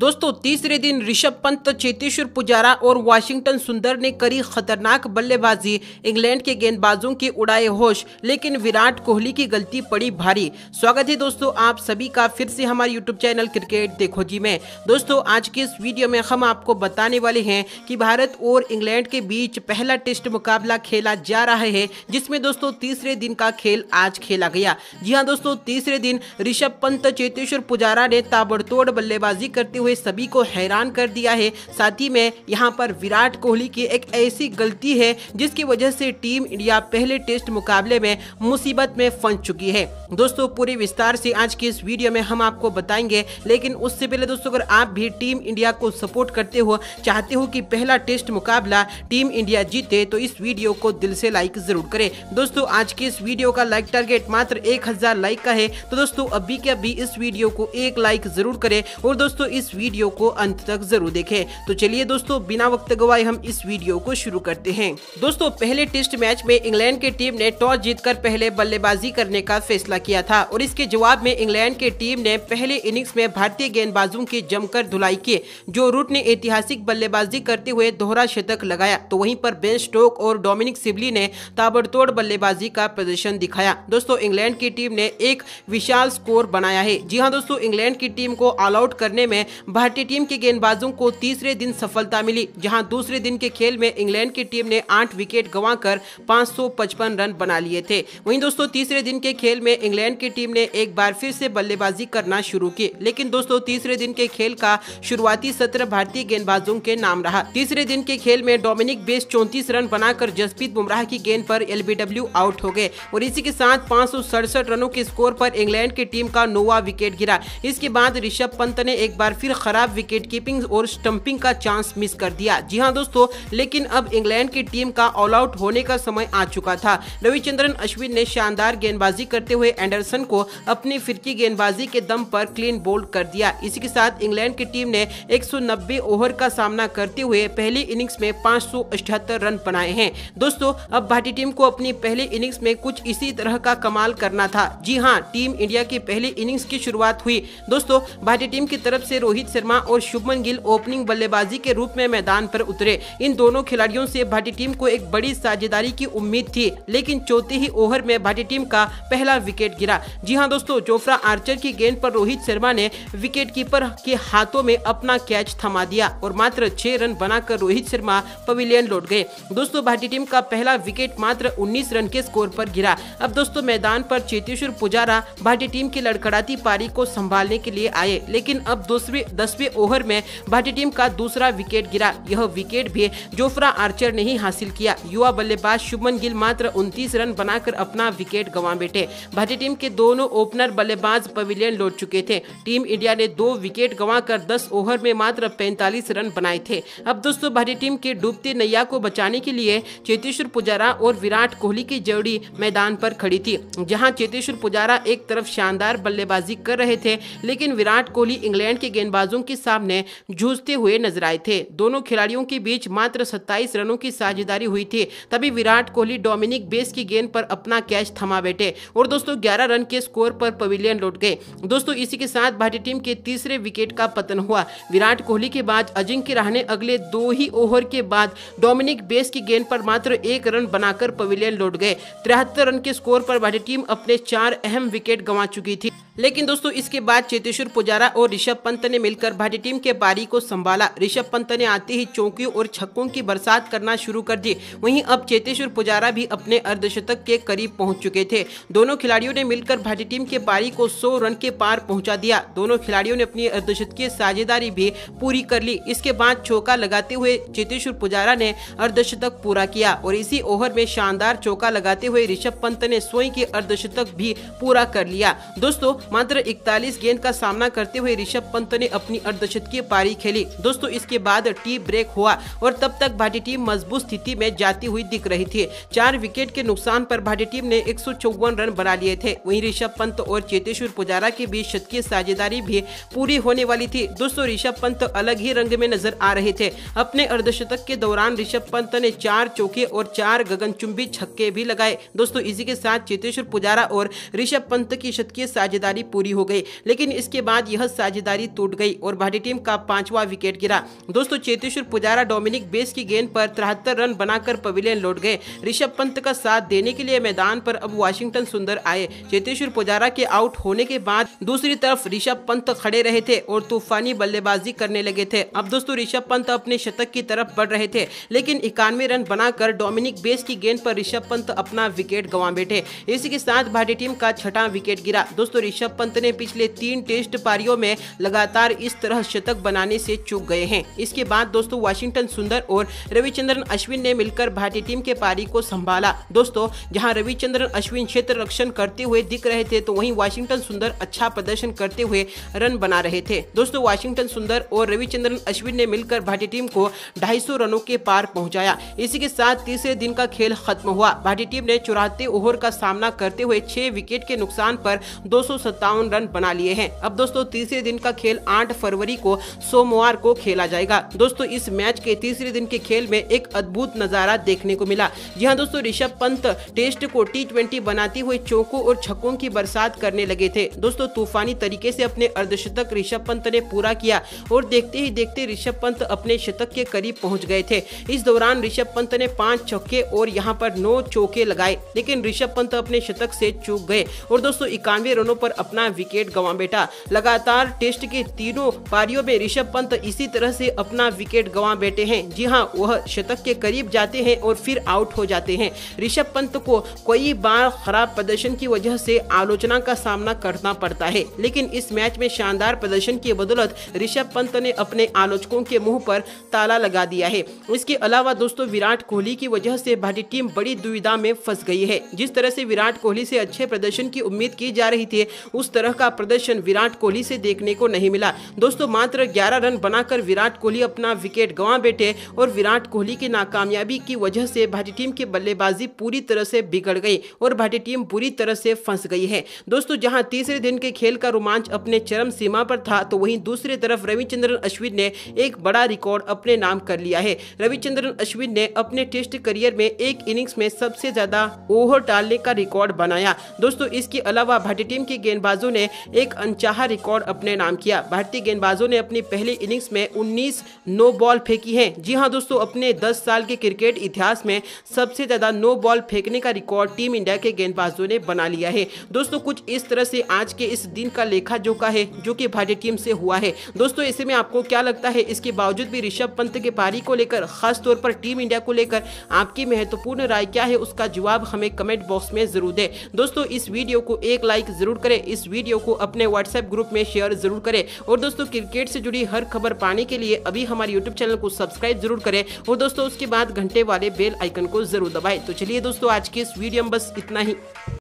दोस्तों तीसरे दिन ऋषभ पंत चेतेश्वर पुजारा और वाशिंगटन सुंदर ने करी खतरनाक बल्लेबाजी इंग्लैंड के गेंदबाजों के उड़ाए होश लेकिन विराट कोहली की गलती पड़ी भारी स्वागत है दोस्तों आप सभी का फिर से हमारे यूट्यूब चैनल क्रिकेट देखो जी में दोस्तों आज के इस वीडियो में हम आपको बताने वाले हैं कि भारत और इंग्लैंड के बीच पहला टेस्ट मुकाबला खेला जा रहा है जिसमें दोस्तों तीसरे दिन का खेल आज खेला गया जी हाँ दोस्तों तीसरे दिन ऋषभ पंत चेतेश्वर पुजारा ने ताबड़तोड़ बल्लेबाजी करते हुए हुए सभी को हैरान कर दिया है साथ ही में यहाँ पर विराट कोहली की एक ऐसी गलती है जिसकी वजह से टीम इंडिया पहले टेस्ट मुकाबले में मुसीबत में फंस चुकी है दोस्तों पूरे विस्तार से आज की इस वीडियो में हम आपको बताएंगे लेकिन उससे पहले दोस्तों अगर आप भी टीम इंडिया को सपोर्ट करते हो चाहते हो कि पहला टेस्ट मुकाबला टीम इंडिया जीते तो इस वीडियो को दिल से लाइक जरूर करें दोस्तों आज की इस वीडियो का लाइक टारगेट मात्र 1000 लाइक का है तो दोस्तों अभी के अभी इस वीडियो को एक लाइक जरूर करें और दोस्तों इस वीडियो को अंत तक जरूर देखें तो चलिए दोस्तों बिना वक्त गवाए हम इस वीडियो को शुरू करते हैं दोस्तों पहले टेस्ट मैच में इंग्लैंड की टीम ने टॉस जीतकर पहले बल्लेबाजी करने का फैसला किया था और इसके जवाब में इंग्लैंड की टीम ने पहले इनिंग्स में भारतीय गेंदबाजों की जमकर धुलाई की जो रूट ने ऐतिहासिक बल्लेबाजी करते हुए दोहरा शतक लगाया तो वहीं पर बेन स्टोक और डोमिनिक सिबली ने ताबड़तोड़ बल्लेबाजी का प्रदर्शन दिखाया दोस्तों इंग्लैंड की टीम ने एक विशाल स्कोर बनाया है जी हाँ दोस्तों इंग्लैंड की टीम को ऑल आउट करने में भारतीय टीम के गेंदबाजों को तीसरे दिन सफलता मिली जहां दूसरे दिन के खेल में इंग्लैंड की टीम ने आठ विकेट गंवाकर 555 रन बना लिए थे वहीं दोस्तों तीसरे दिन के खेल में इंग्लैंड की टीम ने एक बार फिर से बल्लेबाजी करना शुरू की लेकिन दोस्तों तीसरे दिन के खेल का शुरुआती सत्र भारतीय गेंदबाजों के नाम रहा तीसरे दिन के खेल में डोमिनिक बेस चौंतीस रन बनाकर जसप्रीत बुमराह की गेंद पर एल आउट हो गए और इसी के साथ पाँच रनों के स्कोर पर इंग्लैंड की टीम का नोवा विकेट गिरा इसके बाद ऋषभ पंत ने एक बार फिर फिर खराब विकेट कीपिंग और स्टंपिंग का चांस मिस कर दिया जी हाँ दोस्तों लेकिन अब इंग्लैंड की टीम का ऑल आउट होने का समय आ चुका था रविचंद्रन अश्विन ने शानदार गेंदबाजी करते हुए एंडरसन को अपनी फिरकी गेंदबाजी के दम पर क्लीन बोल्ड कर दिया इसी के साथ इंग्लैंड की टीम ने एक ओवर का सामना करते हुए पहली इनिंग्स में पाँच रन बनाए हैं दोस्तों अब भारतीय टीम को अपनी पहली इनिंग्स में कुछ इसी तरह का कमाल करना था जी हाँ टीम इंडिया की पहली इनिंग्स की शुरुआत हुई दोस्तों भारतीय टीम की तरफ से रोहित रोहित शर्मा और शुभमन गिल ओपनिंग बल्लेबाजी के रूप में मैदान पर उतरे इन दोनों खिलाड़ियों से भारतीय टीम को एक बड़ी साझेदारी की उम्मीद थी लेकिन चौथे ही ओवर में भारतीय टीम का पहला विकेट गिरा जी हाँ दोस्तों जोफ्रा आर्चर की गेंद पर रोहित शर्मा ने विकेट कीपर के हाथों में अपना कैच थमा दिया और मात्र छह रन बनाकर रोहित शर्मा पवेलियन लौट गए दोस्तों भारतीय टीम का पहला विकेट मात्र उन्नीस रन के स्कोर पर गिरा अब दोस्तों मैदान पर चेतेश्वर पुजारा भारतीय टीम की लड़खड़ाती पारी को संभालने के लिए आए लेकिन अब दूसरे दसवें ओवर में भारतीय टीम का दूसरा विकेट गिरा यह विकेट भी जोफ्रा आर्चर ने ही हासिल किया युवा बल्लेबाज शुभमन गिल मात्र उनतीस रन बनाकर अपना विकेट गंवा बैठे भारतीय टीम के दोनों ओपनर बल्लेबाज पवेलियन लौट चुके थे टीम इंडिया ने दो विकेट गंवा कर दस ओवर में मात्र पैंतालीस रन बनाए थे अब दोस्तों भारतीय टीम के डूबते नैया को बचाने के लिए चेतेश्वर पुजारा और विराट कोहली की जोड़ी मैदान पर खड़ी थी जहां चेतेश्वर पुजारा एक तरफ शानदार बल्लेबाजी कर रहे थे लेकिन विराट कोहली इंग्लैंड के गेंदबाज गेंदबाजों के सामने जूझते हुए नजर आए थे दोनों खिलाड़ियों के बीच मात्र 27 रनों की साझेदारी हुई थी तभी विराट कोहली डोमिनिक बेस की गेंद पर अपना कैच थमा बैठे और दोस्तों ग्यारह रन के स्कोर पर पवेलियन लौट गए दोस्तों इसी के साथ भारतीय टीम के तीसरे विकेट का पतन हुआ विराट कोहली के बाद अजिंक्य रहने अगले दो ही ओवर के बाद डोमिनिक बेस की गेंद पर मात्र एक रन बनाकर पवेलियन लौट गए तिहत्तर रन के स्कोर पर भारतीय टीम अपने चार अहम विकेट गंवा चुकी थी लेकिन दोस्तों इसके बाद चेतेश्वर पुजारा और ऋषभ पंत ने मिलकर भारतीय टीम के पारी को संभाला ऋषभ पंत ने आते ही चौकियों और छक्कों की बरसात करना शुरू कर दी वहीं अब चेतेश्वर पुजारा भी अपने अर्धशतक के करीब पहुंच चुके थे दोनों खिलाड़ियों ने मिलकर भारतीय टीम के पारी को सौ रन के पार पहुँचा दिया दोनों खिलाड़ियों ने अपनी अर्धशतकीय साझेदारी भी पूरी कर ली इसके बाद चौका लगाते हुए चेतेश्वर पुजारा ने अर्धशतक पूरा किया और इसी ओवर में शानदार चौका लगाते हुए ऋषभ पंत ने स्वयं के अर्धशतक भी पूरा कर लिया दोस्तों मात्र इकतालीस गेंद का सामना करते हुए ऋषभ पंत ने अपनी अर्धशतकीय पारी खेली दोस्तों इसके बाद टी ब्रेक हुआ और तब तक भारतीय टीम मजबूत स्थिति में जाती हुई दिख रही थी चार विकेट के नुकसान पर भारतीय टीम ने एक रन बना लिए थे वहीं ऋषभ पंत और चेतेश्वर पुजारा के बीच शतकीय साझेदारी भी पूरी होने वाली थी दोस्तों ऋषभ पंत अलग ही रंग में नजर आ रहे थे अपने अर्धशतक के दौरान ऋषभ पंत ने चार चौके और चार गगनचुंबी छक्के भी लगाए दोस्तों इसी के साथ चेतेश्वर पुजारा और ऋषभ पंत की शतकीय साझेदारी साझेदारी पूरी हो गई लेकिन इसके बाद यह साझेदारी टूट गई और भारतीय टीम का पांचवा विकेट गिरा दोस्तों चेतेश्वर पुजारा डोमिनिक बेस की गेंद पर तिहत्तर रन बनाकर पवेलियन लौट गए ऋषभ पंत का साथ देने के लिए मैदान पर अब वाशिंगटन सुंदर आए चेतेश्वर पुजारा के आउट होने के बाद दूसरी तरफ ऋषभ पंत खड़े रहे थे और तूफानी बल्लेबाजी करने लगे थे अब दोस्तों ऋषभ पंत अपने शतक की तरफ बढ़ रहे थे लेकिन इक्यानवे रन बनाकर डोमिनिक बेस की गेंद पर ऋषभ पंत अपना विकेट गंवा बैठे इसी के साथ भारतीय टीम का छठा विकेट गिरा दोस्तों ऋषभ ऋषभ पंत ने पिछले तीन टेस्ट पारियों में लगातार इस तरह शतक बनाने से चूक गए हैं इसके बाद दोस्तों वाशिंगटन सुंदर और रविचंद्रन अश्विन ने मिलकर भारतीय टीम के पारी को संभाला दोस्तों जहां रविचंद्रन अश्विन क्षेत्र रक्षण करते हुए दिख रहे थे तो वहीं वाशिंगटन सुंदर अच्छा प्रदर्शन करते हुए रन बना रहे थे दोस्तों वाशिंगटन सुंदर और रविचंद्रन अश्विन ने मिलकर भारतीय टीम को ढाई रनों के पार पहुँचाया इसी के साथ तीसरे दिन का खेल खत्म हुआ भारतीय टीम ने चौराते ओवर का सामना करते हुए छह विकेट के नुकसान पर दो रन बना लिए हैं अब दोस्तों तीसरे दिन का खेल आठ फरवरी को सोमवार को खेला जाएगा दोस्तों इस मैच के तीसरे दिन के खेल में एक अद्भुत नजारा देखने को मिला यहाँ दोस्तों ऋषभ पंत टेस्ट को टी बनाते हुए चौकों और छक्कों की बरसात करने लगे थे दोस्तों तूफानी तरीके से अपने अर्धशतक ऋषभ पंत ने पूरा किया और देखते ही देखते ऋषभ पंत अपने शतक के करीब पहुंच गए थे इस दौरान ऋषभ पंत ने पांच छक्के और यहाँ पर नौ चौके लगाए लेकिन ऋषभ पंत अपने शतक से चूक गए और दोस्तों इक्यानवे रनों पर अपना विकेट गंवा बैठा लगातार टेस्ट के तीनों पारियों में ऋषभ पंत इसी तरह से अपना विकेट गंवा बैठे हैं जी हाँ वह शतक के करीब जाते हैं और फिर आउट हो जाते हैं ऋषभ पंत को कई बार खराब प्रदर्शन की वजह से आलोचना का सामना करना पड़ता है लेकिन इस मैच में शानदार प्रदर्शन की बदौलत ऋषभ पंत ने अपने आलोचकों के मुंह पर ताला लगा दिया है इसके अलावा दोस्तों विराट कोहली की वजह से भारतीय टीम बड़ी दुविधा में फंस गई है जिस तरह से विराट कोहली से अच्छे प्रदर्शन की उम्मीद की जा रही थी उस तरह का प्रदर्शन विराट कोहली से देखने को नहीं मिला दोस्तों मात्र ग्यारह रन बनाकर विराट कोहली अपना विकेट गंवा बैठे और विराट कोहली की नाकामयाबी की वजह से भारतीय टीम की बल्लेबाजी पूरी तरह से बिगड़ गई और भारतीय टीम पूरी तरह से फंस गई है दोस्तों जहां तीसरे दिन के खेल का रोमांच अपने चरम सीमा पर था तो वहीं दूसरी तरफ रविचंद्रन अश्विन ने एक बड़ा रिकॉर्ड अपने नाम कर लिया है रविचंद्रन अश्विन ने अपने टेस्ट करियर में एक इनिंग्स में सबसे ज्यादा ओवर डालने का रिकॉर्ड बनाया दोस्तों इसके अलावा भारतीय टीम की गेंद गेंदबाजों ने एक अनचाहा रिकॉर्ड अपने नाम किया भारतीय गेंदबाजों ने अपनी पहली इनिंग्स में उन्नीस नो बॉल फेंकी है जी हाँ दोस्तों अपने दस साल के क्रिकेट इतिहास में सबसे ज्यादा नो बॉल फेंकने का रिकॉर्ड टीम इंडिया के गेंदबाजों ने बना लिया है दोस्तों कुछ इस तरह से आज के इस दिन का लेखा जोखा है जो कि भारतीय टीम से हुआ है दोस्तों इसे में आपको क्या लगता है इसके बावजूद भी ऋषभ पंत के पारी को लेकर खास तौर पर टीम इंडिया को लेकर आपकी महत्वपूर्ण राय क्या है उसका जवाब हमें कमेंट बॉक्स में जरूर दें दोस्तों इस वीडियो को एक लाइक जरूर करें इस वीडियो को अपने व्हाट्सएप ग्रुप में शेयर जरूर करें और दोस्तों क्रिकेट से जुड़ी हर खबर पाने के लिए अभी हमारे यूट्यूब चैनल को सब्सक्राइब जरूर करें और दोस्तों उसके बाद घंटे वाले बेल आइकन को जरूर दबाएं तो चलिए दोस्तों आज की इस वीडियो में बस इतना ही